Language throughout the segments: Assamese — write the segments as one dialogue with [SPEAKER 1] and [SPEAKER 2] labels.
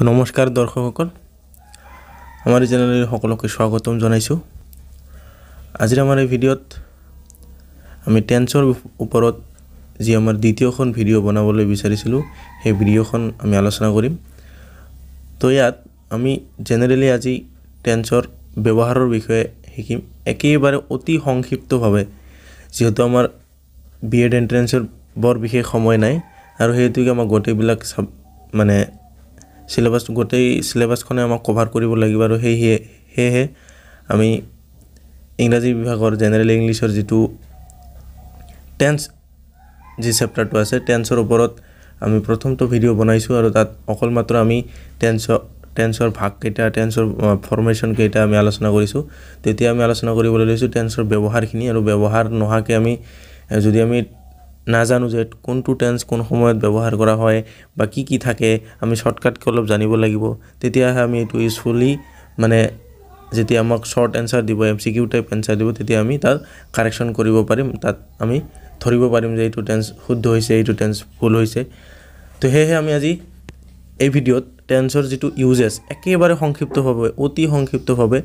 [SPEAKER 1] তো নমস্কাৰ দৰ্শকসকল আমাৰ এই চেনেললৈ সকলোকে স্বাগতম জনাইছোঁ আজিৰ আমাৰ এই ভিডিঅ'ত আমি টেন্সৰ ওপৰত যি আমাৰ দ্বিতীয়খন ভিডিঅ' বনাবলৈ বিচাৰিছিলোঁ সেই ভিডিঅ'খন আমি আলোচনা কৰিম তো ইয়াত আমি জেনেৰেলি আজি টেন্সৰ ব্যৱহাৰৰ বিষয়ে শিকিম একেবাৰে অতি সংক্ষিপ্তভাৱে যিহেতু আমাৰ বি এড এণ্ট্ৰেঞ্চৰ বৰ বিশেষ সময় নাই আৰু সেইটোকে আমাৰ গোটেইবিলাক চাব মানে চিলেবাছ গোটেই চিলেবাছখনে আমাক কভাৰ কৰিব লাগিব আৰু সেই সেয়েহে আমি ইংৰাজী বিভাগৰ জেনেৰেল ইংলিছৰ যিটো টেন্স যি চেপ্টাৰটো আছে টেন্সৰ ওপৰত আমি প্ৰথমটো ভিডিঅ' বনাইছোঁ আৰু তাত অকল মাত্ৰ আমি টেন্সৰ টেন্সৰ ভাগকেইটা টেন্সৰ ফৰ্মেশ্যনকেইটা আমি আলোচনা কৰিছোঁ তেতিয়া আমি আলোচনা কৰিবলৈ লৈছোঁ টেন্সৰ ব্যৱহাৰখিনি আৰু ব্যৱহাৰ নোহোৱাকৈ আমি যদি আমি নাজানো যে কোনটো টেন্স কোন সময়ত ব্যৱহাৰ কৰা হয় বা কি কি থাকে আমি শ্বৰ্টকাটকৈ অলপ জানিব লাগিব তেতিয়াহে আমি এইটো ইউজফুলি মানে যেতিয়া আমাক শ্বৰ্ট এনচাৰ দিব এম চি টাইপ এনচাৰ দিব তেতিয়া আমি তাৰ কাৰেকশ্যন কৰিব পাৰিম তাত আমি ধৰিব পাৰিম যে এইটো টেন্স শুদ্ধ হৈছে এইটো টেন্স ভুল হৈছে তো সেয়েহে আমি আজি এই ভিডিঅ'ত টেন্সৰ যিটো ইউজেছ একেবাৰে সংক্ষিপ্তভাৱে অতি সংক্ষিপ্তভাৱে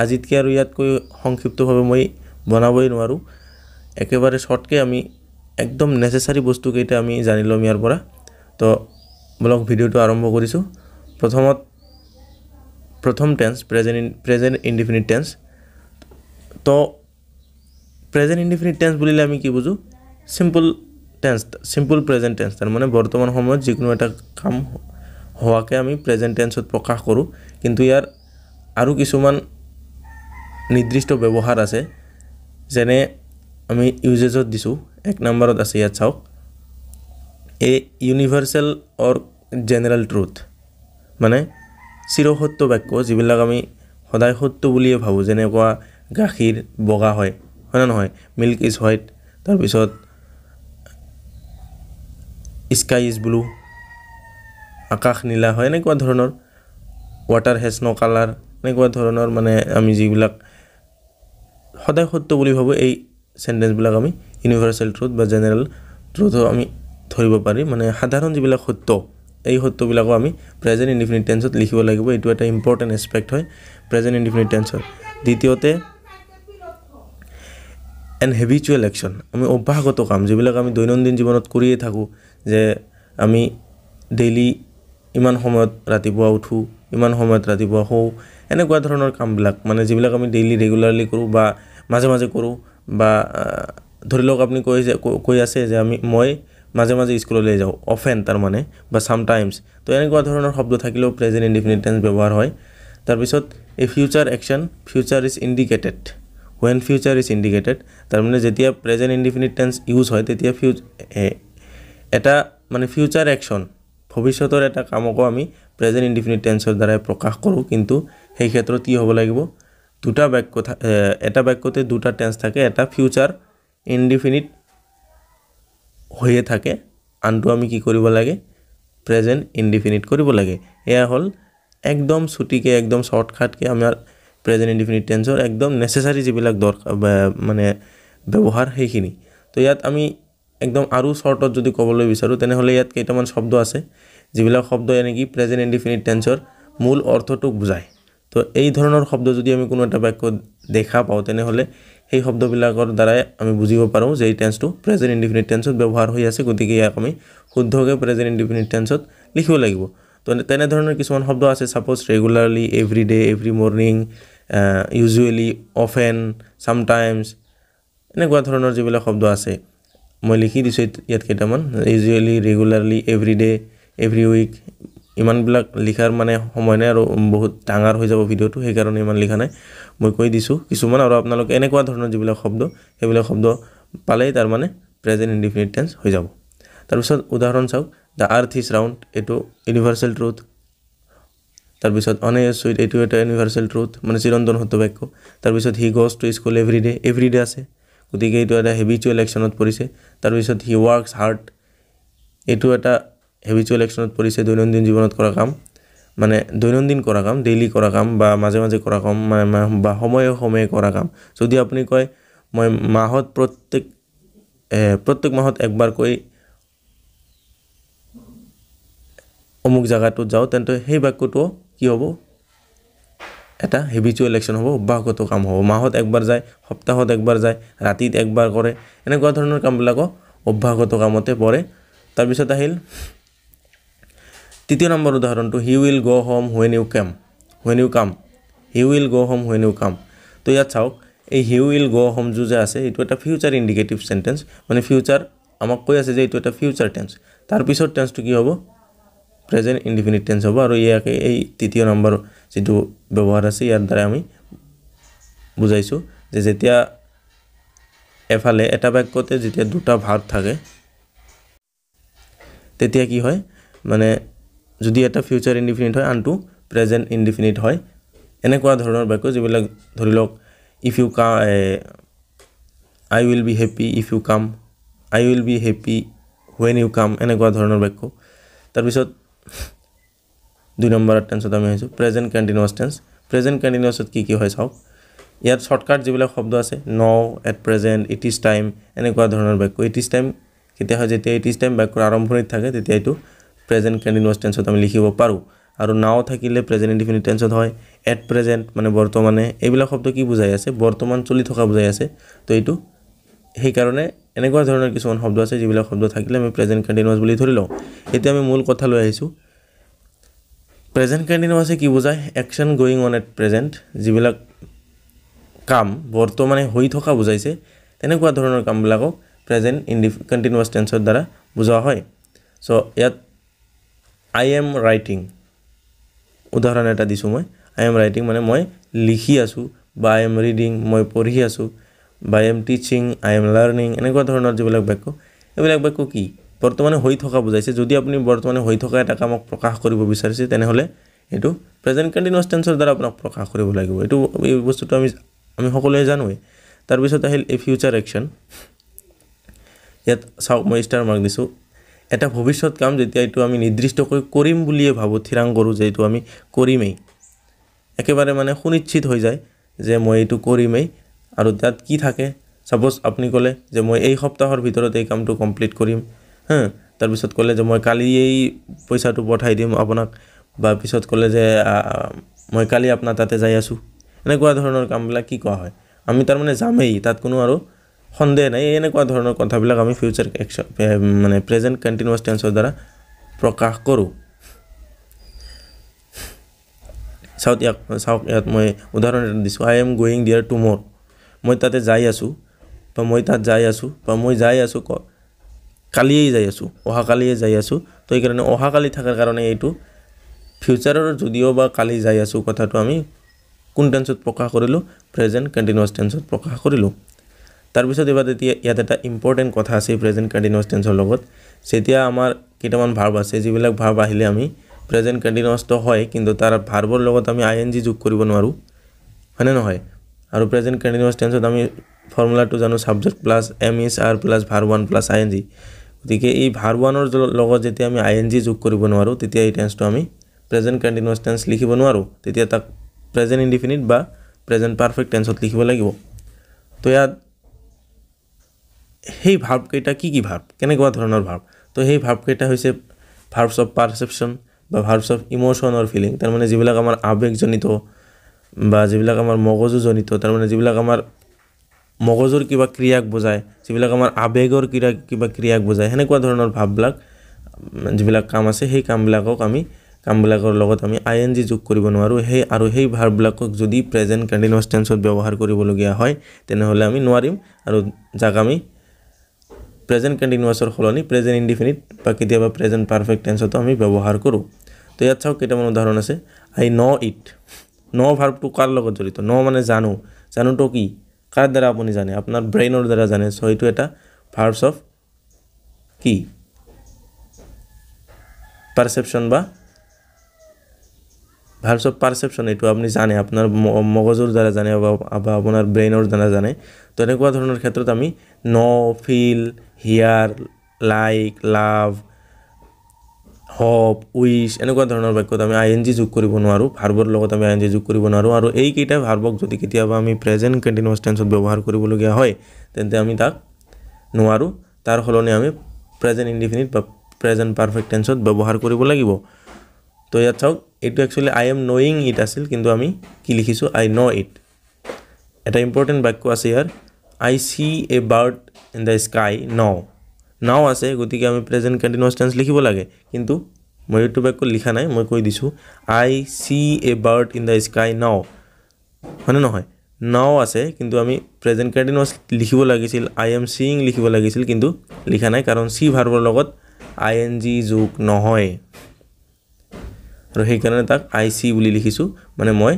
[SPEAKER 1] আজিতকৈ আৰু ইয়াতকৈ সংক্ষিপ্তভাৱে মই বনাবই নোৱাৰোঁ একেবাৰে শ্বৰ্টকৈ আমি একদম নেচেচাৰী বস্তুকেইটা আমি জানি ল'ম ইয়াৰ পৰা তো বোলক ভিডিঅ'টো আৰম্ভ কৰিছোঁ প্ৰথমত প্ৰথম tense present in present indefinite tense তো প্ৰেজেণ্ট ইনডিফিনিট টেন্স বুলিলে আমি কি বুজোঁ simple tense simple present tense তাৰমানে বৰ্তমান সময়ত যিকোনো এটা কাম হোৱাকৈ আমি প্ৰেজেণ্ট টেন্সত প্ৰকাশ কৰোঁ কিন্তু ইয়াৰ আৰু কিছুমান নিৰ্দিষ্ট ব্যৱহাৰ আছে যেনে আমি ইউজেজত দিছোঁ এক নম্বৰত আছে ইয়াত চাওক a universal or general truth মানে চিৰসত্য বাক্য যিবিলাক আমি সদায় সত্য বুলিয়ে ভাবোঁ যেনেকুৱা গাখীৰ বগা হয় হয় নে নহয় মিল্ক ইজ হোৱাইট তাৰপিছত স্কাই ইজ ব্লু আকাশ নীলা হয় এনেকুৱা ধৰণৰ ৱাটাৰ হেজ ন' কালাৰ এনেকুৱা ধৰণৰ মানে আমি যিবিলাক সদায় সত্য বুলি ভাবোঁ এই চেণ্টেঞ্চবিলাক আমি ইউনিভাৰ্চেল ট্ৰুথ বা জেনেৰেল ট্ৰুথো আমি ধৰিব পাৰি মানে সাধাৰণ যিবিলাক সত্য এই সত্যবিলাকো আমি প্ৰেজেণ্ট ইণ্ডিফিনিট টেন্সত লিখিব লাগিব এইটো এটা ইম্পৰ্টেণ্ট এছপেক্ট হয় প্ৰেজেণ্ট ইণ্ডিফিনিট টেঞ্চত দ্বিতীয়তে এন হেবিচুৱেল একশ্যন আমি অভ্যাসগত কাম যিবিলাক আমি দৈনন্দিন জীৱনত কৰিয়ে থাকোঁ যে আমি ডেইলি ইমান সময়ত ৰাতিপুৱা উঠোঁ ইমান সময়ত ৰাতিপুৱা শুওঁ এনেকুৱা ধৰণৰ কামবিলাক মানে যিবিলাক আমি ডেইলি ৰেগুলাৰলি কৰোঁ বা মাজে মাজে কৰোঁ বা ধৰি লওক আপুনি কৈ যে কৈ আছে যে আমি মই মাজে মাজে স্কুললৈ যাওঁ অফেন তাৰমানে বা ছামটাইমছ তো এনেকুৱা ধৰণৰ শব্দ থাকিলেও প্ৰেজেণ্ট ইণ্ডিফিনিট টেন্স ব্যৱহাৰ হয় তাৰপিছত এই future action future is indicated when future is indicated তাৰমানে যেতিয়া প্ৰেজেণ্ট ইণ্ডিফিনিট টেন্স ইউজ হয় তেতিয়া ফিউ এটা মানে ফিউচাৰ একশ্যন ভৱিষ্যতৰ এটা কামকো আমি প্ৰেজেণ্ট ইণ্ডিফিনিট টেন্সৰ দ্বাৰাই প্ৰকাশ কৰোঁ কিন্তু সেই ক্ষেত্ৰত কি হ'ব লাগিব দুটা বাক্য এটা বাক্যতে দুটা টেন্স থাকে এটা ফিউচাৰ ইনডিফিনিট হৈয়ে থাকে আনটো আমি কি কৰিব লাগে প্ৰেজেণ্ট ইনডিফিনিট কৰিব লাগে এয়া হ'ল একদম চুটিকৈ একদম শ্বৰ্টকাটকৈ আমাৰ প্ৰেজেণ্ট ইনডিফিনিট টেন্সৰ একদম নেচেচাৰী যিবিলাক দৰকাৰ মানে ব্যৱহাৰ সেইখিনি তো ইয়াত আমি একদম আৰু শ্বৰ্টত যদি ক'বলৈ বিচাৰোঁ তেনেহ'লে ইয়াত কেইটামান শব্দ আছে যিবিলাক শব্দ এনেকৈ প্ৰেজেণ্ট ইনডিফিনিট টেন্সৰ মূল অৰ্থটোক বুজায় তো এই ধৰণৰ শব্দ যদি আমি কোনো এটা বাক্য দেখা পাওঁ তেনেহ'লে সেই শব্দবিলাকৰ দ্বাৰাই আমি বুজিব পাৰোঁ যে এই টেন্সটো প্ৰেজেণ্ট ইণ্ডিফিনিট টেন্সত ব্যৱহাৰ হৈ আছে গতিকে ইয়াক আমি শুদ্ধকৈ প্ৰেজেণ্ট ইণ্ডিফিনিট টেন্সত লিখিব লাগিব তো তেনেধৰণৰ কিছুমান শব্দ আছে suppose regularly every day every morning usually often sometimes এনেকুৱা ধৰণৰ যিবিলাক শব্দ আছে মই লিখি দিছোঁ ইয়াত কেইটামান usually regularly every day every week ইমানবিলাক লিখাৰ মানে সময় নাই আৰু বহুত ডাঙৰ হৈ যাব ভিডিঅ'টো সেইকাৰণে ইমান লিখা নাই মই কৈ দিছোঁ কিছুমান আৰু আপোনালোকে এনেকুৱা ধৰণৰ যিবিলাক শব্দ সেইবিলাক শব্দ পালেই তাৰমানে প্ৰেজেণ্ট ইণ্ডিফিনিট টেন্স হৈ যাব তাৰপিছত উদাহৰণ চাওক দ্য আৰ্থ ইজ ৰাউণ্ড এইটো ইউনিভাৰ্চেল ট্ৰুথ তাৰপিছত অনে চুইট এইটো এটা ইউনিভাৰ্চেল ট্ৰুথ মানে চিৰন্তন সত্যবাক্য তাৰপিছত he goes to school every day' every day' আছে গতিকে এইটো এটা হেবিচুৱেল একশ্যনত পৰিছে তাৰপিছত হি ৱৰ্কছ হাৰ্ট এইটো এটা হেবিচুৱেল একশ্যনত পৰিছে দৈনন্দিন জীৱনত কৰা কাম মানে দৈনন্দিন কৰা কাম ডেইলি কৰা কাম বা মাজে মাজে কৰা কাম বা সময়ে সময়ে কৰা কাম যদি আপুনি কয় মই মাহত প্ৰত্যেক প্ৰত্যেক মাহত একবাৰকৈ অমুক জেগাটোত যাওঁ তেন্তে সেই বাক্যটো কি হ'ব এটা হেবিচুৱেল একশ্যন হ'ব অভ্যাসগত কাম হ'ব মাহত একবাৰ যায় সপ্তাহত একবাৰ যায় ৰাতিত একবাৰ কৰে এনেকুৱা ধৰণৰ কামবিলাকো অভ্যাসগত কামতে পৰে তাৰপিছত আহিল তৃতীয় নম্বৰ উদাহৰণটো he will go' home when you came when you come he will go' home when you come তো ইয়াত চাওক এই হি উইল গ' হোম যো যে আছে এইটো এটা ফিউচাৰ ইণ্ডিকেটিভ চেণ্টেন্স মানে ফিউচাৰ আমাক কৈ আছে যে এইটো এটা ফিউচাৰ টেন্স তাৰপিছৰ টেন্সটো কি হ'ব প্ৰেজেণ্ট ইণ্ডিফিনিট টেন্স হ'ব আৰু ইয়াকে এই তৃতীয় নম্বৰ যিটো ব্যৱহাৰ আছে ইয়াৰ দ্বাৰাই আমি বুজাইছোঁ যে যেতিয়া এফালে এটা বাক্যতে যেতিয়া দুটা ভাৱ থাকে তেতিয়া কি হয় মানে যদি এটা ফিউচাৰ ইনডিফিনিট হয় আনটো প্ৰেজেণ্ট ইনডিফিনিট হয় এনেকুৱা ধৰণৰ বাক্য যিবিলাক ধৰি লওক if you come I will be happy if you come I will be happy when you come এনেকুৱা ধৰণৰ বাক্য তাৰপিছত দুই নম্বৰ টেন্সত আমি আহিছোঁ প্ৰেজেণ্ট কণ্টিনিউৱাছ টেন্স প্ৰেজেণ্ট কণ্টিনিউৱাছত কি কি হয় চাওক ইয়াত শ্বৰ্টকাট যিবিলাক শব্দ আছে now at present it is time এনেকুৱা ধৰণৰ বাক্য ইট ইজ টাইম কেতিয়া হয় যেতিয়া ইট ইজ টাইম বাক্যৰ আৰম্ভণিত থাকে তেতিয়া এইটো প্ৰেজেণ্ট কণ্টিনিউৱাছ টেন্সত আমি লিখিব পাৰোঁ আৰু নাও থাকিলে প্ৰেজেণ্ট ইণ্ডিফিনিট টেঞ্চত হয় এট প্ৰেজেণ্ট মানে বৰ্তমানে এইবিলাক শব্দ কি বুজাই আছে বৰ্তমান চলি থকা বুজাই আছে তো এইটো সেইকাৰণে এনেকুৱা ধৰণৰ কিছুমান শব্দ আছে যিবিলাক শব্দ থাকিলে আমি প্ৰেজেণ্ট কণ্টিনিউৱাছ বুলি ধৰি লওঁ এতিয়া আমি মূল কথা লৈ আহিছোঁ প্ৰেজেণ্ট কণ্টিনিউৱাছে কি বুজায় action going on at present যিবিলাক কাম বৰ্তমানে হৈ থকা বুজাইছে তেনেকুৱা ধৰণৰ কামবিলাকক প্ৰেজেণ্ট ইণ্ডি কণ্টিনিউৱাছ টেন্সৰ দ্বাৰা বুজোৱা হয় চ' ইয়াত আই এম ৰাইটিং উদাহৰণ এটা দিছোঁ মই আই এম ৰাইটিং মানে মই লিখি আছোঁ বা আই এম ৰিডিং মই পঢ়ি আছোঁ বা I am teaching I am learning এনেকুৱা ধৰণৰ যিবিলাক বাক্য এইবিলাক বাক্য কি বৰ্তমানে হৈ থকা বুজাইছে যদি আপুনি বৰ্তমানে হৈ থকা এটা কামক প্ৰকাশ কৰিব বিচাৰিছে তেনেহ'লে এইটো প্ৰেজেণ্ট কণ্টিনিউৱাছ টেঞ্চৰ দ্বাৰা আপোনাক প্ৰকাশ কৰিব লাগিব এইটো এই বস্তুটো আমি আমি সকলোৱে জানোৱেই তাৰপিছত আহিল এ ফিউচাৰ একশ্যন ইয়াত চাওক মই ষ্টাৰ মাৰ্ক দিছোঁ এটা ভৱিষ্যত কাম যেতিয়া এইটো আমি নিৰ্দিষ্টকৈ কৰিম বুলিয়ে ভাবোঁ থিৰাং কৰোঁ যে এইটো আমি কৰিমেই একেবাৰে মানে সুনিশ্চিত হৈ যায় যে মই এইটো কৰিমেই আৰু তাত কি থাকে ছাপ'জ আপুনি ক'লে যে মই এই সপ্তাহৰ ভিতৰত এই কামটো কমপ্লিট কৰিম হা তাৰপিছত ক'লে যে মই কালি এই পইচাটো পঠাই দিম আপোনাক বা পিছত ক'লে যে মই কালি আপোনাৰ তাতে যাই আছোঁ এনেকুৱা ধৰণৰ কামবিলাক কি কোৱা হয় আমি তাৰমানে যামেই তাত কোনো আৰু সন্দেহ নাই এনেকুৱা ধৰণৰ কথাবিলাক আমি ফিউচাৰ একশ্যন মানে প্ৰেজেণ্ট কণ্টিনিউৱাছ টেন্সৰ দ্বাৰা প্ৰকাশ কৰোঁ চাওক ইয়াক চাওক ইয়াত মই উদাহৰণ এটা দিছোঁ I am going there tomorrow মই তাতে যাই আছোঁ বা মই তাত যাই আছোঁ বা মই যাই আছোঁ ক কালিয়েই যাই আছোঁ অহাকালিয়ে যাই আছোঁ তো সেইকাৰণে অহাকালি থকাৰ কাৰণে এইটো ফিউচাৰৰ যদিও বা কালি যাই আছোঁ কথাটো আমি কোন টেন্সত প্ৰকাশ কৰিলোঁ প্ৰেজেণ্ট কণ্টিনিউৱাছ টেন্সত প্ৰকাশ কৰিলোঁ তাৰপিছত এইবাৰ এতিয়া ইয়াত এটা ইম্পৰ্টেণ্ট কথা আছে প্ৰেজেণ্ট কণ্টিনিউচ টেন্সৰ লগত যেতিয়া আমাৰ কেইটামান ভাৰ্ব আছে যিবিলাক ভাৰ্ব আহিলে আমি প্ৰেজেণ্ট কণ্টিনিউচটো হয় কিন্তু তাৰ ভাৰ্বৰ লগত আমি আই এন জি যোগ কৰিব নোৱাৰোঁ হয়নে নহয় আৰু প্ৰেজেণ্ট কণ্টিনিউচ টেন্সত আমি ফৰ্মুলাটো জানো subject plus am is are plus verb one plus I N G গতিকে এই ভাৰ ওৱানৰ লগত যেতিয়া আমি আই এন জি যোগ কৰিব নোৱাৰোঁ তেতিয়া এই টেন্সটো আমি প্ৰেজেণ্ট কণ্টিনিউৱাছ টেন্স লিখিব নোৱাৰোঁ তেতিয়া তাক প্ৰেজেণ্ট ইণ্ডিফিনিট বা প্ৰেজেণ্ট পাৰফেক্ট টেন্সত লিখিব লাগিব তো ইয়াত সেই ভাৱকেইটা কি কি ভাৱ কেনেকুৱা ধৰণৰ ভাৱ তো সেই ভাৱকেইটা হৈছে ভাৰ্ভছ অফ পাৰ্চেপশ্যন বা verbs of emotion or feeling তাৰমানে যিবিলাক আমাৰ আৱেগজনিত বা যিবিলাক আমাৰ মগজুজনিত তাৰমানে যিবিলাক আমাৰ মগজুৰ কিবা ক্ৰিয়াক বুজায় যিবিলাক আমাৰ আৱেগৰ ক্ৰিয়া কিবা ক্ৰিয়াক বুজায় সেনেকুৱা ধৰণৰ ভাৱবিলাক যিবিলাক কাম আছে সেই কামবিলাকক আমি কামবিলাকৰ লগত আমি আই এন জি যোগ কৰিব নোৱাৰোঁ সেই আৰু সেই ভাৱবিলাকক যদি প্ৰেজেণ্ট কণ্টিনিউৱাছ টেঞ্চত ব্যৱহাৰ কৰিবলগীয়া হয় তেনেহ'লে আমি নোৱাৰিম আৰু যাক আমি প্ৰেজেণ্ট কণ্টিনিউৱাছৰ সলনি প্ৰেজেণ্ট ইণ্ডিফিনিট বা কেতিয়াবা প্ৰেজেণ্ট পাৰফেক্ট টেঞ্চতো আমি ব্যৱহাৰ কৰোঁ তো ইয়াত চাওক কেইটামান উদাহৰণ আছে আই ন ইট ন ভাৰ্ভটো কাৰ লগত জড়িত ন মানে জানো জানোতো কি কাৰ দ্বাৰা আপুনি জানে আপোনাৰ ব্ৰেইনৰ দ্বাৰা জানে চ' এইটো এটা ভাৰ্ভছ অফ কি পাৰ্চেপশ্যন বা ভাৰ্চ অফ পাৰ্চেপশ্যন এইটো আপুনি জানে আপোনাৰ মগজুৰ দ্বাৰা জানে বা আপোনাৰ ব্ৰেইনৰ দ্বাৰা জানে তো এনেকুৱা ধৰণৰ ক্ষেত্ৰত আমি know feel hear like love hope wish এনেকুৱা ধৰণৰ বাক্যত আমি আই এন জি যোগ কৰিব নোৱাৰোঁ ভাৰ্বৰ লগত আমি আই এন জি যোগ কৰিব নোৱাৰোঁ আৰু এইকেইটা ভাৰ্বক যদি কেতিয়াবা আমি প্ৰেজেণ্ট কণ্টিনিউৱাছ টেন্সত ব্যৱহাৰ কৰিবলগীয়া হয় তেন্তে আমি তাক নোৱাৰোঁ তাৰ সলনি আমি প্ৰেজেণ্ট ইনডিফিনিট বা প্ৰেজেণ্ট পাৰফেক্ট টেন্সত ব্যৱহাৰ কৰিব লাগিব তো ইয়াত চাওক এইটো actually I am knowing it আছিল কিন্তু আমি কি লিখিছোঁ আই ন' ইট এটা ইম্পৰ্টেণ্ট বাক্য আছে ইয়াৰ I see a bird in the sky now now আছে গতিকে আমি প্ৰেজেণ্ট কণ্টিনিউৱাছ টেন্স লিখিব লাগে কিন্তু মই এইটো বাক্য লিখা নাই মই কৈ দিছোঁ I see a bird in the sky now হয়নে নহয় নাও আছে কিন্তু আমি প্ৰেজেণ্ট কণ্টিনিউৱাছ লিখিব লাগিছিল আই এম চিং লিখিব লাগিছিল কিন্তু লিখা নাই কাৰণ চি ভাৰ্বৰ লগত আই এন জি যোগ নহয় আৰু সেইকাৰণে তাক আই চি বুলি লিখিছোঁ মানে মই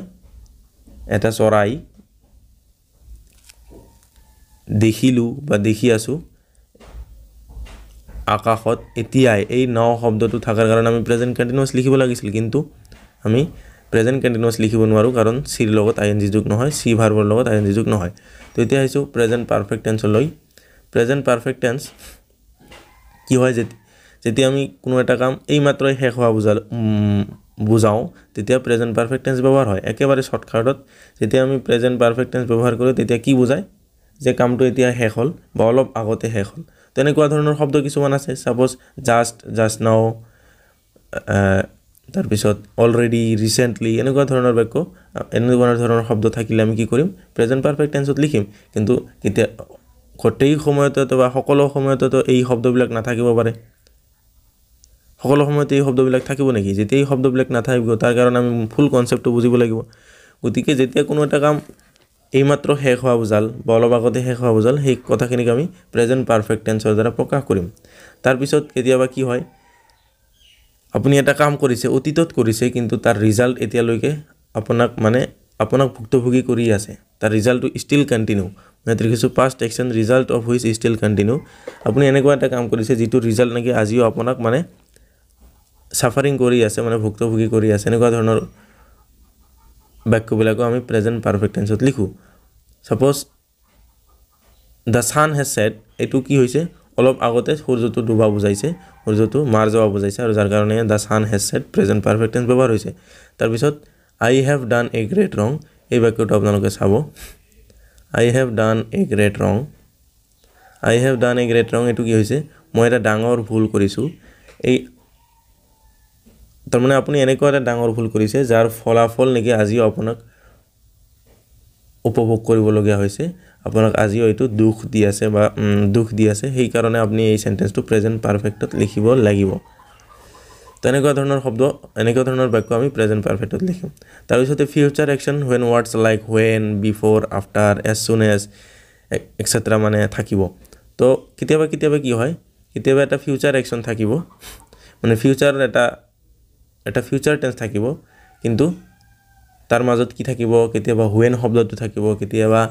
[SPEAKER 1] এটা চৰাই দেখিলোঁ বা দেখি আছোঁ আকাশত এতিয়াই এই ন শব্দটো থকাৰ কাৰণে আমি প্ৰেজেণ্ট কণ্টিনিউৱাছ লিখিব লাগিছিল কিন্তু আমি প্ৰেজেণ্ট কণ্টিনিউৱাছ লিখিব নোৱাৰোঁ কাৰণ চিৰ লগত আই এন জি যুগ নহয় চি ভাৰ্বৰ লগত আই এন জি যুগ নহয় তো এতিয়া আহিছোঁ প্ৰেজেণ্ট পাৰফেক্ট টেঞ্চলৈ প্ৰেজেণ্ট পাৰফেক্ট টেঞ্চ কি হয় যেতিয়া যেতিয়া আমি কোনো এটা কাম এইমাত্ৰই শেষ হোৱা বুজালোঁ বুজাওঁ তেতিয়া প্ৰেজেণ্ট পাৰফেক্ট টেঞ্চ ব্যৱহাৰ হয় একেবাৰে শ্বৰ্টকাটত যেতিয়া আমি প্ৰেজেণ্ট পাৰফেক্ট টেঞ্চ ব্যৱহাৰ কৰোঁ তেতিয়া কি বুজায় যে কামটো এতিয়া শেষ হ'ল বা অলপ আগতে শেষ হ'ল তেনেকুৱা ধৰণৰ শব্দ কিছুমান আছে ছাপ'জ জাষ্ট জাষ্ট নাও তাৰপিছত অলৰেডি ৰিচেণ্টলি এনেকুৱা ধৰণৰ বাক্য এনেকুৱা ধৰণৰ শব্দ থাকিলে আমি কি কৰিম প্ৰেজেণ্ট পাৰফেক্ট টেঞ্চত লিখিম কিন্তু কেতিয়া গোটেই সময়তে বা সকলো সময়তে এই শব্দবিলাক নাথাকিব পাৰে সকলো সময়তে এই শব্দবিলাক থাকিব নেকি যেতিয়া এই শব্দবিলাক নাথাকিব তাৰ কাৰণে আমি ফুল কনচেপ্টটো বুজিব লাগিব গতিকে যেতিয়া কোনো এটা কাম এইমাত্ৰ শেষ হোৱা বুজাল বা অলপ আগতে শেষ হোৱা বুজাল সেই কথাখিনিক আমি প্ৰেজেণ্ট পাৰফেক্ট টেন্সৰ দ্বাৰা প্ৰকাশ কৰিম তাৰপিছত কেতিয়াবা কি হয় আপুনি এটা কাম কৰিছে অতীতত কৰিছে কিন্তু তাৰ ৰিজাল্ট এতিয়ালৈকে আপোনাক মানে আপোনাক ভুক্তভোগী কৰি আছে তাৰ ৰিজাল্টটো ষ্টিল কণ্টিনিউ মানে দেখিছোঁ past action result of which still continue আপুনি এনেকুৱা এটা কাম কৰিছে যিটো ৰিজাল্ট নেকি আজিও আপোনাক মানে ছাফাৰিং কৰি আছে মানে ভুক্তভোগী কৰি আছে এনেকুৱা ধৰণৰ বাক্যবিলাকো আমি প্ৰেজেণ্ট পাৰফেক্ট টেঞ্চত লিখোঁ suppose the sun has set এইটো কি হৈছে অলপ আগতে সূৰ্যটো ডুবা বুজাইছে সূৰ্যটো মাৰ যোৱা বুজাইছে আৰু যাৰ কাৰণে the sun has set present perfect tense ব্যৱহাৰ হৈছে তাৰপিছত আই হেভ ডান এ গ্ৰেট ৰং এই বাক্যটো আপোনালোকে চাব আই হেভ ডান এ গ্ৰেট ৰং আই হেভ ডান এ গ্ৰেট ৰং এইটো কি হৈছে মই এটা ডাঙৰ ভুল কৰিছোঁ এই তাৰমানে আপুনি এনেকুৱা এটা ডাঙৰ ভুল কৰিছে যাৰ ফলাফল নেকি আজিও আপোনাক উপভোগ কৰিবলগীয়া হৈছে আপোনাক আজিও এইটো দুখ দি আছে বা দুখ দি আছে সেইকাৰণে আপুনি এই চেণ্টেঞ্চটো প্ৰেজেণ্ট পাৰফেক্টত লিখিব লাগিব তেনেকুৱা ধৰণৰ শব্দ এনেকুৱা ধৰণৰ বাক্য আমি প্ৰেজেণ্ট পাৰফেক্টত লিখিম তাৰপিছতে future action when words like when before after as soon as etcetera মানে থাকিব তো কেতিয়াবা কেতিয়াবা কি হয় কেতিয়াবা এটা ফিউচাৰ একশ্যন থাকিব মানে ফিউচাৰ এটা এটা ফিউচাৰ টেঞ্চ থাকিব কিন্তু তাৰ মাজত কি থাকিব কেতিয়াবা হুৱেন শব্দটো থাকিব কেতিয়াবা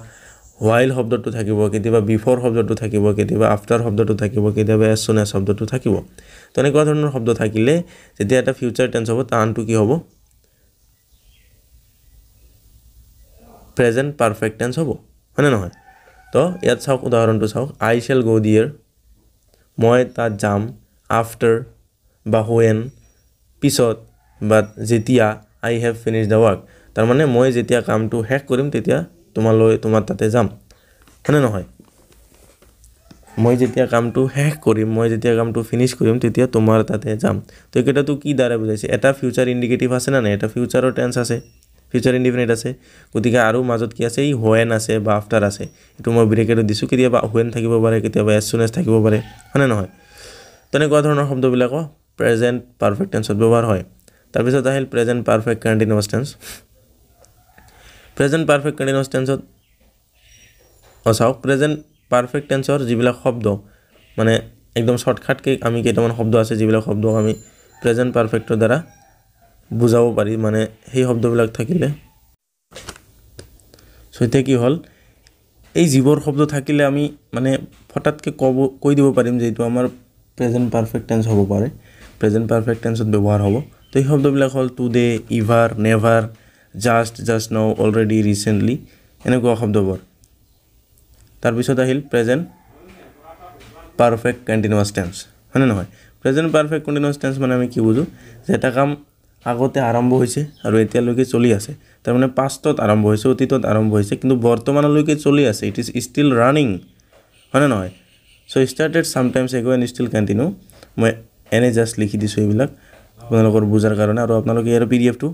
[SPEAKER 1] হোৱাইল শব্দটো থাকিব কেতিয়াবা বিফৰ শব্দটো থাকিব কেতিয়াবা আফটাৰ শব্দটো থাকিব কেতিয়াবা এছ চোনে শব্দটো থাকিব তেনেকুৱা ধৰণৰ শব্দ থাকিলে যেতিয়া এটা ফিউচাৰ টেঞ্চ হ'ব টানটো কি হ'ব প্ৰেজেণ্ট পাৰফেক্ট টেঞ্চ হ'ব হয়নে নহয় তো ইয়াত চাওক উদাহৰণটো চাওক আই শ্বেল গ' দিয়েৰ মই তাত যাম আফটাৰ বা হুৱেন পিছত বাট যেতিয়া I have finish the work তাৰমানে মই যেতিয়া কামটো শেষ কৰিম তেতিয়া তোমালৈ তোমাৰ তাতে যাম হয়নে নহয় মই যেতিয়া কামটো শেষ কৰিম মই যেতিয়া কামটো ফিনিছ কৰিম তেতিয়া তোমাৰ তাতে যাম তো এইকেইটাটো কি দ্বাৰা বুজাইছে এটা ফিউচাৰ ইণ্ডিকেটিভ আছে নে নাই এটা ফিউচাৰৰ টেন্স আছে ফিউচাৰ ইণ্ডিপেণ্ডেণ্ট আছে গতিকে আৰু মাজত কি আছে এই হুৱেন আছে বা আফটাৰ আছে এইটো মই ব্ৰেকেটত দিছোঁ কেতিয়াবা হুৱেন থাকিব পাৰে কেতিয়াবা এছ চুন এছ থাকিব পাৰে হয়নে নহয় তেনেকুৱা ধৰণৰ শব্দবিলাকৰ প্ৰেজেণ্ট পাৰফেক্ট টেঞ্চত ব্যৱহাৰ হয় তাৰপিছত আহিল present perfect continuous tense present perfect continuous টেঞ্চত অঁ চাওক প্ৰেজেণ্ট পাৰফেক্ট টেঞ্চৰ যিবিলাক শব্দ মানে একদম শ্বৰ্টকাটকৈ আমি কেইটামান শব্দ আছে যিবিলাক শব্দক আমি প্ৰেজেণ্ট পাৰফেক্টৰ দ্বাৰা বুজাব পাৰি মানে সেই শব্দবিলাক থাকিলে চ' এতিয়া কি হ'ল এই যিবোৰ শব্দ থাকিলে আমি মানে হঠাৎকৈ ক'ব কৈ দিব পাৰিম যে এইটো আমাৰ প্ৰেজেণ্ট পাৰফেক্ট টেঞ্চ হ'ব পাৰে প্ৰেজেণ্ট পাৰফেক্ট টেঞ্চত ব্যৱহাৰ হ'ব তো এই শব্দবিলাক হ'ল today ever never just just now already recently এনেকুৱা শব্দবোৰ তাৰপিছত আহিল প্ৰেজেণ্ট পাৰফেক্ট কণ্টিনিউৱাছ টেঞ্চ হয়নে নহয় প্ৰেজেণ্ট পাৰফেক্ট কণ্টিনিউৱাছ টেঞ্চ মানে আমি কি বুজোঁ যে এটা কাম আগতে আৰম্ভ হৈছে আৰু এতিয়ালৈকে চলি আছে তাৰমানে পাষ্টত আৰম্ভ হৈছে অতীতত আৰম্ভ হৈছে কিন্তু বৰ্তমানলৈকে চলি আছে ইট ইজ ষ্টিল ৰাণিং হয়নে নহয় so' started sometimes ago' and still continue মই এনে জাষ্ট লিখি দিছোঁ এইবিলাক আপোনালোকৰ বুজাৰ কাৰণে আৰু আপোনালোকে ইয়াৰ পি ডি এফটো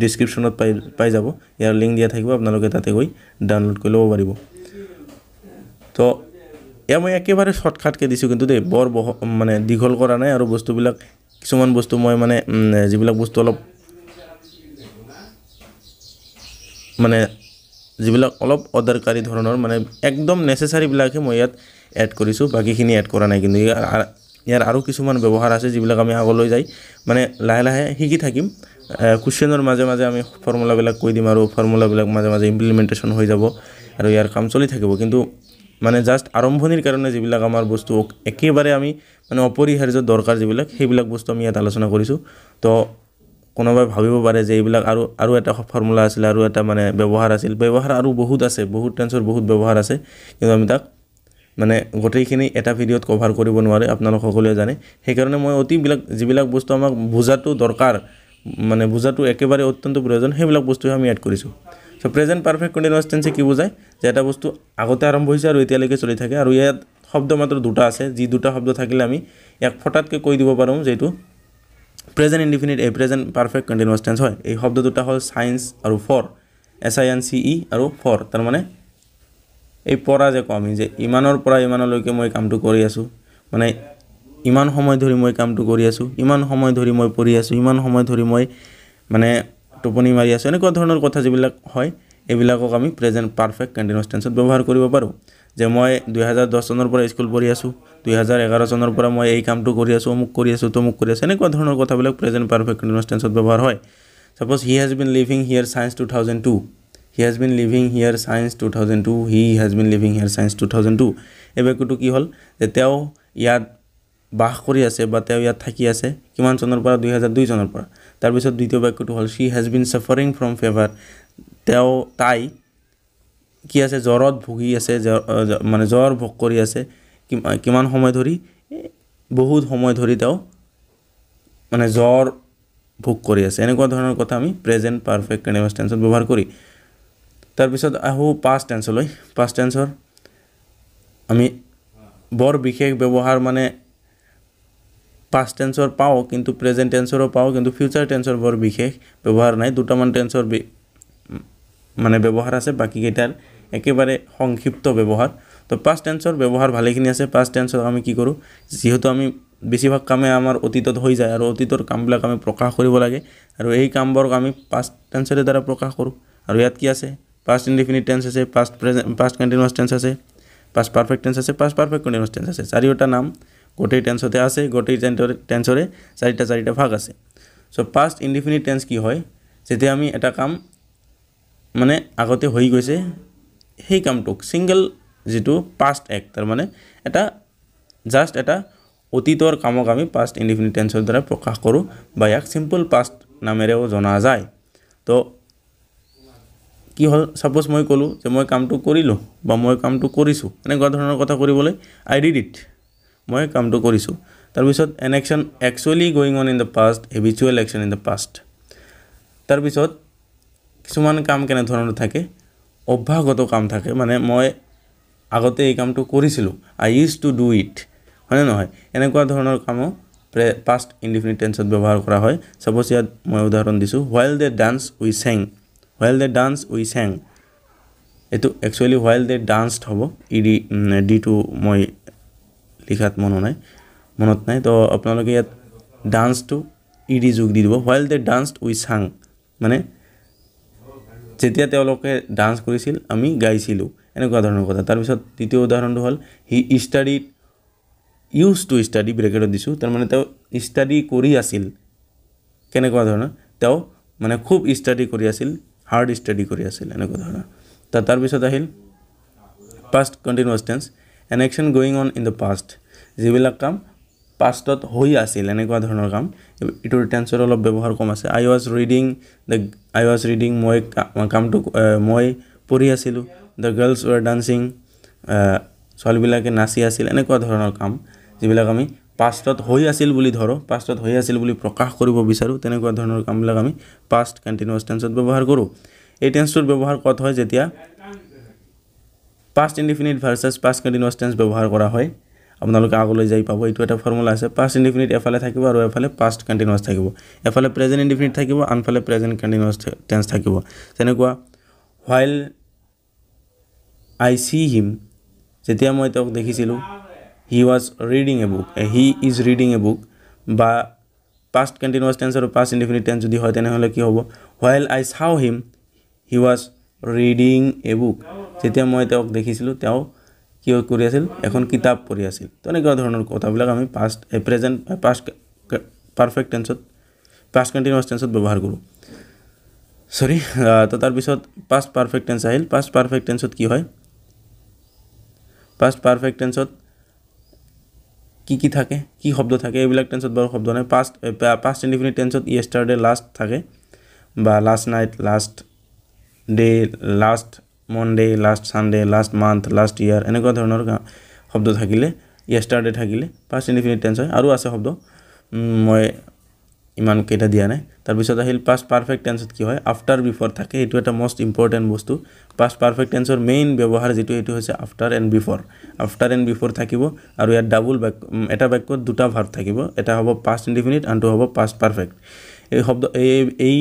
[SPEAKER 1] ডিছক্ৰিপশ্যনত পাই পাই যাব ইয়াৰ লিংক দিয়া থাকিব আপোনালোকে তাতে গৈ ডাউনলোড কৰি ল'ব পাৰিব তো ইয়াৰ মই একেবাৰে শ্বৰ্টকাটকৈ দিছোঁ কিন্তু দেই বৰ বহ মানে দীঘল কৰা নাই আৰু বস্তুবিলাক কিছুমান বস্তু মই মানে যিবিলাক বস্তু অলপ মানে যিবিলাক অলপ অৰ্ডাৰকাৰী ধৰণৰ মানে একদম নেচেচাৰীবিলাকহে মই ইয়াত এড কৰিছোঁ বাকীখিনি এড কৰা নাই কিন্তু ইয়াৰ আৰু কিছুমান ব্যৱহাৰ আছে যিবিলাক আমি আগলৈ যাই মানে লাহে লাহে শিকি থাকিম কুৱেশ্যনৰ মাজে মাজে আমি ফৰ্মুলাবিলাক কৈ দিম আৰু ফৰ্মুলাবিলাক মাজে মাজে ইমপ্লিমেণ্টেশ্যন হৈ যাব আৰু ইয়াৰ কাম চলি থাকিব কিন্তু মানে জাষ্ট আৰম্ভণিৰ কাৰণে যিবিলাক আমাৰ বস্তু একেবাৰে আমি মানে অপৰিহাৰ্য দৰকাৰ যিবিলাক সেইবিলাক বস্তু আমি ইয়াত আলোচনা কৰিছোঁ তো কোনোবাই ভাবিব পাৰে যে এইবিলাক আৰু আৰু এটা ফৰ্মুলা আছিল আৰু এটা মানে ব্যৱহাৰ আছিল ব্যৱহাৰ আৰু বহুত আছে বহুত টেঞ্চৰ বহুত ব্যৱহাৰ আছে কিন্তু আমি তাক মানে গোটেইখিনি এটা ভিডিঅ'ত কভাৰ কৰিব নোৱাৰে আপোনালোক সকলোৱে জানে সেইকাৰণে মই অতিবিলাক যিবিলাক বস্তু আমাক বুজাটো দৰকাৰ মানে বুজাটো একেবাৰে অত্যন্ত প্ৰয়োজন সেইবিলাক বস্তুহে আমি এড কৰিছোঁ চ' প্ৰেজেণ্ট পাৰফেক্ট কণ্টিনিউৱাছ টেন্সে কি বুজায় যে এটা বস্তু আগতে আৰম্ভ হৈছে আৰু এতিয়ালৈকে চলি থাকে আৰু ইয়াত শব্দ মাত্ৰ দুটা আছে যি দুটা শব্দ থাকিলে আমি ইয়াক ফটাতকৈ কৈ দিব পাৰোঁ যিহেতু প্ৰেজেণ্ট ইণ্ডিফিনিট এই প্ৰেজেণ্ট পাৰফেক্ট কণ্টিনিউৱাছ টেন্স হয় এই শব্দ দুটা হ'ল চায়েন্স আৰু for S I N C E আৰু ফৰ তাৰমানে এই পৰা যে কওঁ আমি যে ইমানৰ পৰা ইমানলৈকে মই কামটো কৰি আছোঁ মানে ইমান সময় ধৰি মই কামটো কৰি আছোঁ ইমান সময় ধৰি মই পঢ়ি আছোঁ ইমান সময় ধৰি মই মানে টোপনি মাৰি আছোঁ এনেকুৱা ধৰণৰ কথা যিবিলাক হয় এইবিলাকক আমি প্ৰেজেণ্ট পাৰফেক্ট কণ্টিনিউছ টেঞ্চত ব্যৱহাৰ কৰিব পাৰোঁ যে মই দুহেজাৰ দহ চনৰ পৰা স্কুল পঢ়ি আছোঁ দুহেজাৰ এঘাৰ চনৰ পৰা মই এই কামটো কৰি আছোঁ অমুক কৰি আছোঁ তমুক কৰি আছোঁ এনেকুৱা ধৰণৰ কথাবিলাক প্ৰেজেণ্ট পাৰফেক্ট কণ্টিনিউছ টেঞ্চত ব্যৱহাৰ হয় suppose he has been living here since two thousand two he has been living here since two thousand two he has been living here since two thousand two এই বাক্যটো কি হ'ল যে তেওঁ ইয়াত বাস কৰি আছে বা তেওঁ ইয়াত থাকি আছে কিমান চনৰ পৰা দুই হাজাৰ দুই চনৰ পৰা তাৰপিছত দ্বিতীয় বাক্যটো হ'ল she has been suffering from fever তেওঁ তাই কি আছে জ্বৰত ভুগি আছে মানে জ্বৰ ভোগ কৰি আছে কিমান কিমান সময় ধৰি বহুত সময় ধৰি তেওঁ মানে জ্বৰ ভোগ কৰি আছে এনেকুৱা ধৰণৰ কথা আমি প্ৰেজেণ্ট পাৰফেক্ট কেনেভাছ টেঞ্চত ব্যৱহাৰ কৰি তাৰপিছত আহোঁ পাষ্ট টেঞ্চলৈ পাষ্ট টেন্সৰ আমি বৰ বিশেষ ব্যৱহাৰ মানে পাষ্ট টেন্সৰ পাওঁ কিন্তু প্ৰেজেণ্ট টেঞ্চৰো পাওঁ কিন্তু ফিউচাৰ টেন্সৰ বৰ বিশেষ ব্যৱহাৰ নাই দুটামান টেন্সৰ মানে ব্যৱহাৰ আছে বাকীকেইটাৰ একেবাৰে সংক্ষিপ্ত ব্যৱহাৰ তো পাষ্ট টেঞ্চৰ ব্যৱহাৰ ভালেখিনি আছে পাষ্ট টেঞ্চত আমি কি কৰোঁ যিহেতু আমি বেছিভাগ কামেই আমাৰ অতীতত হৈ যায় আৰু অতীতৰ কামবিলাক আমি প্ৰকাশ কৰিব লাগে আৰু এই কামবোৰক আমি পাষ্ট টেঞ্চৰে দ্বাৰা প্ৰকাশ কৰোঁ আৰু ইয়াত কি আছে পাষ্ট ইনডিফিনিট টেন্স আছে past present past continuous tense আছে পাষ্ট পাৰফেক্ট টেন্স আছে পাষ্ট পাৰফেক্ট কণ্টিনিউছ টেন্স আছে চাৰিওটা নাম গোটেই টেন্সতে আছে গোটেই টেন্সৰে চাৰিটা চাৰিটা ভাগ আছে চ' পাষ্ট ইনডিফিনিট টেন্স কি হয় যেতিয়া আমি এটা কাম মানে আগতে হৈ গৈছে সেই কামটোক ছিংগল যিটো পাষ্ট এক তাৰমানে এটা জাষ্ট এটা অতীতৰ কামক আমি পাষ্ট ইনডিফিনিট টেন্সৰ দ্বাৰা প্ৰকাশ কৰোঁ বা ইয়াক চিম্পল পাষ্ট নামেৰেও জনা যায় তো কি হ'ল ছাপ'জ মই ক'লোঁ যে মই কামটো কৰিলোঁ বা মই কামটো কৰিছোঁ এনেকুৱা ধৰণৰ কথা কৰিবলৈ আই ডিড ইট মই কামটো কৰিছোঁ তাৰপিছত an action actually going on in the past habitual action in the past তাৰপিছত কিছুমান কাম কেনেধৰণৰ থাকে অভ্যাসগত কাম থাকে মানে মই আগতে এই কামটো কৰিছিলোঁ I use to do it হয়নে নহয় এনেকুৱা ধৰণৰ কামো প্ৰে পাষ্ট ইনডিফিনিট টেঞ্চত ব্যৱহাৰ কৰা হয় ছাপ'জ ইয়াত মই উদাহৰণ দিছোঁ হুৱাইল দে ডান্স উই চেং হোৱাইল দে ডান্স উই চেং এইটো একচুৱেলি হুৱাইল দে ডান্স হ'ব ই ডি ডিটো মই লিখাত মনো নাই মনত নাই তো আপোনালোকে ইয়াত ডান্সটো ই ডি যোগ দি দিব হোৱাইল দে ডান্স উই চাং মানে যেতিয়া তেওঁলোকে ডান্স কৰিছিল আমি গাইছিলোঁ এনেকুৱা ধৰণৰ কথা তাৰপিছত তৃতীয় উদাহৰণটো হ'ল he study use to study ব্ৰেকেটত দিছোঁ তাৰমানে তেওঁ ষ্টাডি কৰি আছিল কেনেকুৱা ধৰণৰ তেওঁ মানে খুব ষ্টাডি কৰি আছিল হাৰ্ড ষ্টাডি কৰি আছিল এনেকুৱা ধৰণৰ তো তাৰপিছত আহিল past continuous tense an action going on in the past যিবিলাক কাম পাষ্টত হৈ আছিল এনেকুৱা ধৰণৰ কাম এইটোৰ টেন্সৰ অলপ ব্যৱহাৰ কম আছে I was reading the I was reading মই কামটো মই পঢ়ি আছিলোঁ দ্য গাৰ্লছ ৱাৰ ডান্সিং ছোৱালীবিলাকে নাচি আছিল এনেকুৱা ধৰণৰ কাম যিবিলাক আমি পাষ্টত হৈ আছিল বুলি ধৰোঁ পাষ্টত হৈ আছিল বুলি প্ৰকাশ কৰিব বিচাৰোঁ তেনেকুৱা ধৰণৰ কামবিলাক আমি পাষ্ট কণ্টিনিউৱাছ টেন্সত ব্যৱহাৰ কৰোঁ এই টেঞ্চটোৰ ব্যৱহাৰ ক'ত হয় যেতিয়া past indefinite versus past continuous tense ব্যৱহাৰ কৰা হয় আপোনালোকে আগলৈ যাই পাব এইটো এটা ফৰ্মুলা আছে পাষ্ট ইনডিফিনিট এফালে থাকিব আৰু এফালে পাষ্ট কণ্টিনিউৱাছ থাকিব এফালে প্ৰেজেণ্ট ইণ্ডিফিনিট থাকিব আনফালে প্ৰেজেণ্ট কণ্টিনিউৱাছ টেঞ্চ থাকিব তেনেকুৱা হোৱাইল আই চি হিম যেতিয়া মই তেওঁক দেখিছিলোঁ he was reading a book he is reading a book বা পাষ্ট কণ্টিনিউৱাছ টেঞ্চ আৰু পাষ্ট ইণ্ডিফিনিট টেঞ্চ যদি হয় তেনেহ'লে কি হ'ব while I saw him he was reading a book যেতিয়া মই তেওঁক দেখিছিলোঁ তেওঁ কি কৰি আছিল এখন কিতাপ পঢ়ি আছিল তেনেকুৱা ধৰণৰ কথাবিলাক আমি পাষ্ট প্ৰেজেণ্ট পাষ্ট পাৰফেক্ট টেঞ্চত পাষ্ট কণ্টিনিউৱাছ টেঞ্চত ব্যৱহাৰ কৰোঁ চৰি তো তাৰপিছত পাষ্ট পাৰফেক্ট টেঞ্চ আহিল পাষ্ট পাৰফেক্ট টেঞ্চত কি হয় পাষ্ট পাৰফেক্ট টেঞ্চত কি কি থাকে কি শব্দ থাকে এইবিলাক টেন্সত বাৰু শব্দ নাই পাষ্ট পাষ্ট ইনডিফিনিট টেঞ্চত ডে' লাষ্ট থাকে বা last night last day last Monday last Sunday last month last year এনেকুৱা ধৰণৰ শব্দ থাকিলে ইয়েষ্টাৰ ডে' থাকিলে পাষ্ট ইনডিফিনিট টেঞ্চ হয় আৰু আছে শব্দ মই ইমানকেইটা দিয়া নাই তাৰপিছত আহিল পাষ্ট পাৰফেক্ট টেন্সত কি হয় আফটাৰ বিফৰ থাকে এইটো এটা মষ্ট ইম্পৰ্টেণ্ট বস্তু পাষ্ট পাৰফেক্ট টেন্সৰ মেইন ব্যৱহাৰ যিটো সেইটো হৈছে after and before after and before থাকিব আৰু ইয়াত ডাবল বাক এটা বাক্যত দুটা ভাৰ থাকিব এটা হ'ব পাষ্ট ইণ্ডিফিনিট আনটো হ'ব পাষ্ট পাৰফেক্ট এই শব্দ এই এই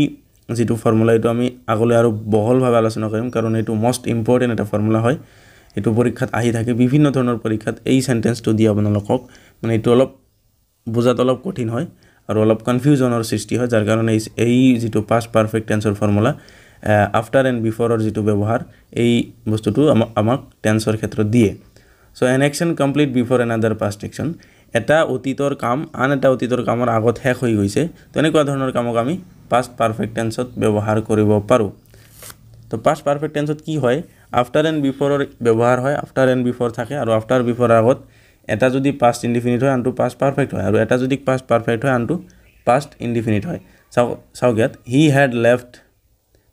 [SPEAKER 1] যিটো ফৰ্মুলা এইটো আমি আগলৈ আৰু বহলভাৱে আলোচনা কৰিম কাৰণ এইটো মষ্ট ইম্পৰ্টেণ্ট এটা ফৰ্মুলা হয় এইটো পৰীক্ষাত আহি থাকে বিভিন্ন ধৰণৰ পৰীক্ষাত এই চেণ্টেন্সটো দিয়ে আপোনালোকক মানে এইটো অলপ বুজাত অলপ কঠিন হয় আৰু অলপ কনফিউজনৰ সৃষ্টি হয় যাৰ কাৰণে এই যিটো পাষ্ট পাৰফেক্ট টেন্সৰ ফৰ্মুলা আফটাৰ এণ্ড বিফৰৰ যিটো ব্যৱহাৰ এই বস্তুটো আমাক আমাক টেন্সৰ ক্ষেত্ৰত দিয়ে so' an action complete before an other past action এটা অতীতৰ কাম আন এটা অতীতৰ কামৰ আগত শেষ হৈ গৈছে তেনেকুৱা ধৰণৰ কামক আমি পাষ্ট পাৰফেক্ট টেন্সত ব্যৱহাৰ কৰিব পাৰোঁ তো পাষ্ট পাৰফেক্ট টেন্সত কি হয় আফটাৰ এণ্ড বিফৰৰ ব্যৱহাৰ হয় আফটাৰ এণ্ড বিফৰ থাকে আৰু আফটাৰ বিফৰ আগত এটা যদি পাষ্ট ইনডিফিনিট হয় আনটো পাষ্ট পাৰফেক্ট হয় আৰু এটা যদি পাষ্ট পাৰফেক্ট হয় আনটো পাষ্ট ইনডিফিনিট হয় চাওক চাওক ইয়াত he had left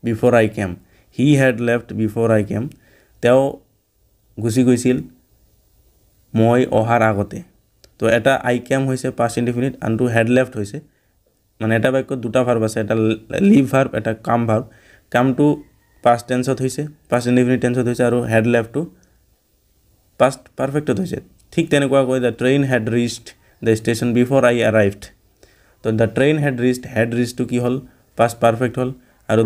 [SPEAKER 1] before I came he had left before I came তেওঁ গুচি গৈছিল মই অহাৰ আগতে তো এটা আই কেম হৈছে পাষ্ট ইনডিফিনিট আনটো হেড লেফ্ট হৈছে মানে এটা বাক্যত দুটা ভাৰ্ব আছে এটা লিভ ভাৰ্ব এটা কাম ভাৰ্ব কামটো পাষ্ট টেঞ্চত হৈছে পাষ্ট ইনডিফিনিট টেন্সত হৈছে আৰু হেড লেফ্টটো পাষ্ট পাৰফেক্টত হৈছে ঠিক তেনেকুৱাকৈ the train had reached the station before I arrived তো the train had reached had ৰিষ্টটো কি হ'ল পাষ্ট পাৰফেক্ট হ'ল আৰু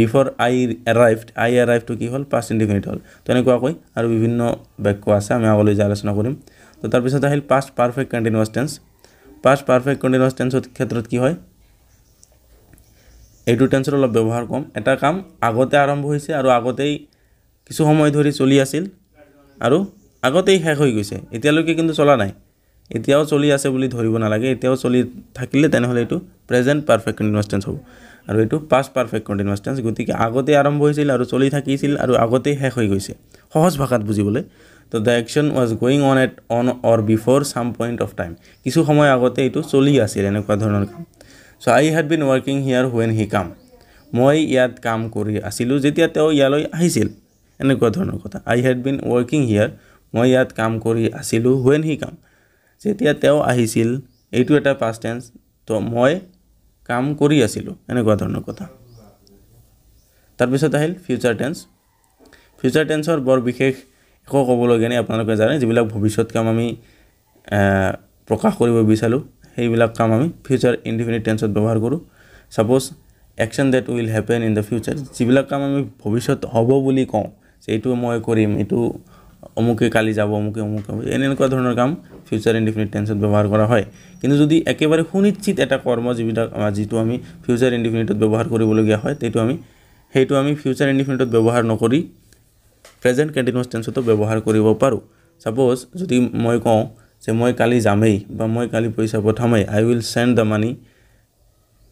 [SPEAKER 1] বিফৰ আই এৰাইভড আই এৰাইভটো কি হ'ল পাষ্ট ইণ্ডিফিনিট হ'ল তেনেকুৱাকৈ আৰু বিভিন্ন বাক্য আছে আমি আগলৈ যে আলোচনা কৰিম তো তাৰপিছত আহিল past perfect continuous tense past perfect continuous টেঞ্চৰ ক্ষেত্ৰত কি হয় এইটো টেন্সৰ অলপ ব্যৱহাৰ কম এটা কাম আগতে আৰম্ভ হৈছে আৰু আগতেই কিছু সময় ধৰি চলি আছিল আৰু আগতেই শেষ হৈ গৈছে এতিয়ালৈকে কিন্তু চলা নাই এতিয়াও চলি আছে বুলি ধৰিব নালাগে এতিয়াও চলি থাকিলে তেনেহ'লে এইটো প্ৰেজেণ্ট পাৰ্ফেক্ট কণ্টিনিউচটেঞ্চ হ'ব আৰু এইটো পাষ্ট পাৰ্ফেক্ট কণ্টিনিউচটেঞ্চ গতিকে আগতেই আৰম্ভ হৈছিল আৰু চলি থাকিছিল আৰু আগতেই শেষ হৈ গৈছে সহজ ভাষাত বুজিবলৈ তো the action was going on at on or before some point of time কিছু সময় আগতে এইটো চলি আছিল এনেকুৱা ধৰণৰ কাম so' I had been working here when he came মই ইয়াত কাম কৰি আছিলোঁ যেতিয়া তেওঁ ইয়ালৈ আহিছিল এনেকুৱা ধৰণৰ কথা I had been working here মই ইয়াত কাম কৰি আছিলোঁ হুৱেন হি কাম যেতিয়া তেওঁ আহিছিল এইটো এটা পাষ্ট টেন্স তো মই কাম কৰি আছিলোঁ এনেকুৱা ধৰণৰ কথা তাৰপিছত আহিল ফিউচাৰ টেন্স ফিউচাৰ টেন্সৰ বৰ বিশেষ একো ক'বলগীয়া নাই আপোনালোকে জানে যিবিলাক ভৱিষ্যত কাম আমি প্ৰকাশ কৰিব বিচাৰোঁ সেইবিলাক কাম আমি ফিউচাৰ ইণ্ডিফিনিট টেন্সত ব্যৱহাৰ কৰোঁ suppose action that will happen in the future যিবিলাক কাম আমি ভৱিষ্যত হ'ব বুলি কওঁ যে এইটো মই কৰিম এইটো অমুকে কালি যাব অমুকে অমুক এনেকুৱা ধৰণৰ কাম ফিউচাৰ ইণ্ডিফিনিট টেন্সত ব্যৱহাৰ কৰা হয় কিন্তু যদি একেবাৰে সুনিশ্চিত এটা কৰ্ম যিবিলাক যিটো আমি ফিউচাৰ ইণ্ডিফিনিটত ব্যৱহাৰ কৰিবলগীয়া হয় সেইটো আমি সেইটো আমি ফিউচাৰ ইণ্ডিফিনিটত ব্যৱহাৰ নকৰি প্ৰেজেণ্ট কণ্টিনিউছ টেন্সতো ব্যৱহাৰ কৰিব পাৰোঁ ছাপ'জ যদি মই কওঁ যে মই কালি যামেই বা মই কালি পইচা পঠামেই I will send the money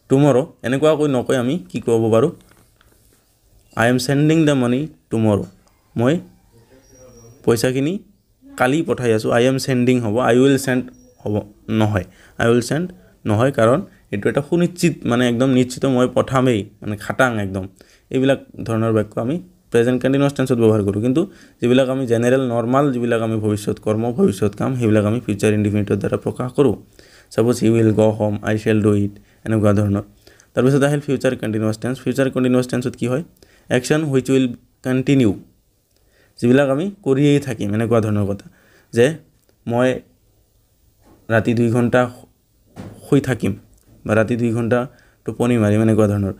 [SPEAKER 1] tomorrow' এনেকুৱাকৈ নকৈ আমি কি ক'ব পাৰোঁ I am sending the money tomorrow' মই পইচাখিনি কালি পঠাই আছোঁ আই এম চেণ্ডিং হ'ব আই উইল চেণ্ড হ'ব নহয় আই উইল চেণ্ড নহয় কাৰণ এইটো এটা সুনিশ্চিত মানে একদম নিশ্চিত মই পঠামেই মানে খাটাং একদম এইবিলাক ধৰণৰ বাক্য আমি প্ৰেজেণ্ট কণ্টিনিউছ টেঞ্চত ব্যৱহাৰ কৰোঁ কিন্তু যিবিলাক আমি জেনেৰেল নৰ্মাল যিবিলাক আমি ভৱিষ্যত কৰ্ম ভৱিষ্যত কাম সেইবিলাক আমি ফিউচাৰ ইণ্ডিফিনিটৰ দ্বাৰা প্ৰকাশ কৰোঁ ছাপ'জ হি উইল গ' হ'ম আই শ্বেল ডু ইট এনেকুৱা ধৰণৰ তাৰপিছত আহিল future continuous tense future continuous টেঞ্চত কি হয় একশ্যন হুইচ উইল কণ্টিনিউ যিবিলাক আমি কৰিয়েই থাকিম এনেকুৱা ধৰণৰ কথা যে মই ৰাতি দুই ঘণ্টা শুই থাকিম বা ৰাতি দুই ঘণ্টা টোপনি মাৰিম এনেকুৱা ধৰণৰ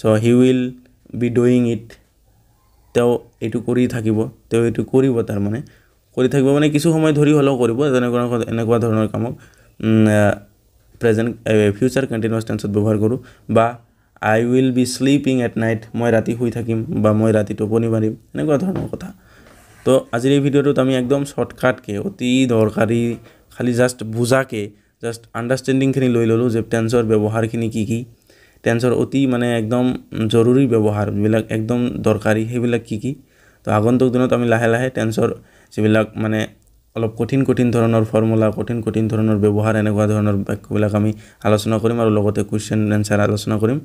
[SPEAKER 1] so' he will be doing it তেওঁ এইটো কৰি থাকিব তেওঁ এইটো কৰিব তাৰমানে কৰি থাকিব মানে কিছু সময় ধৰি হ'লেও কৰিব যেনেকুৱা এনেকুৱা ধৰণৰ কামক প্ৰেজেণ্ট ফিউচাৰ কণ্টিনিউৱাছ টেঞ্চত ব্যৱহাৰ কৰোঁ বা I will be sleeping at night মই ৰাতি শুই থাকিম বা মই ৰাতি টোপনি মাৰিম এনেকুৱা ধৰণৰ কথা তো আজিৰ এই ভিডিঅ'টোত আমি একদম শ্বৰ্টকাটকৈ অতি দৰকাৰী খালি জাষ্ট বুজাকৈ জাষ্ট আণ্ডাৰষ্টেণ্ডিংখিনি লৈ ল'লোঁ যে টেন্সৰ ব্যৱহাৰখিনি কি কি টেন্সৰ অতি মানে একদম জৰুৰী ব্যৱহাৰ যিবিলাক একদম দৰকাৰী সেইবিলাক কি কি তো আগন্তুক দিনত আমি লাহে লাহে টেন্সৰ যিবিলাক মানে অলপ কঠিন কঠিন ধৰণৰ ফৰ্মুলা কঠিন কঠিন ধৰণৰ ব্যৱহাৰ এনেকুৱা ধৰণৰ বাক্যবিলাক আমি আলোচনা কৰিম আৰু লগতে কুৱেশ্যন এনচাৰ আলোচনা কৰিম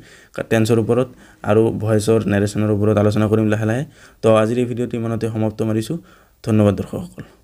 [SPEAKER 1] টেন্সৰ ওপৰত আৰু ভইচৰ নেৰেশ্যনৰ ওপৰত আলোচনা কৰিম লাহে লাহে তো আজিৰ এই ভিডিঅ'টো ইমানতে সমাপ্ত মাৰিছোঁ ধন্যবাদ দৰ্শকসকল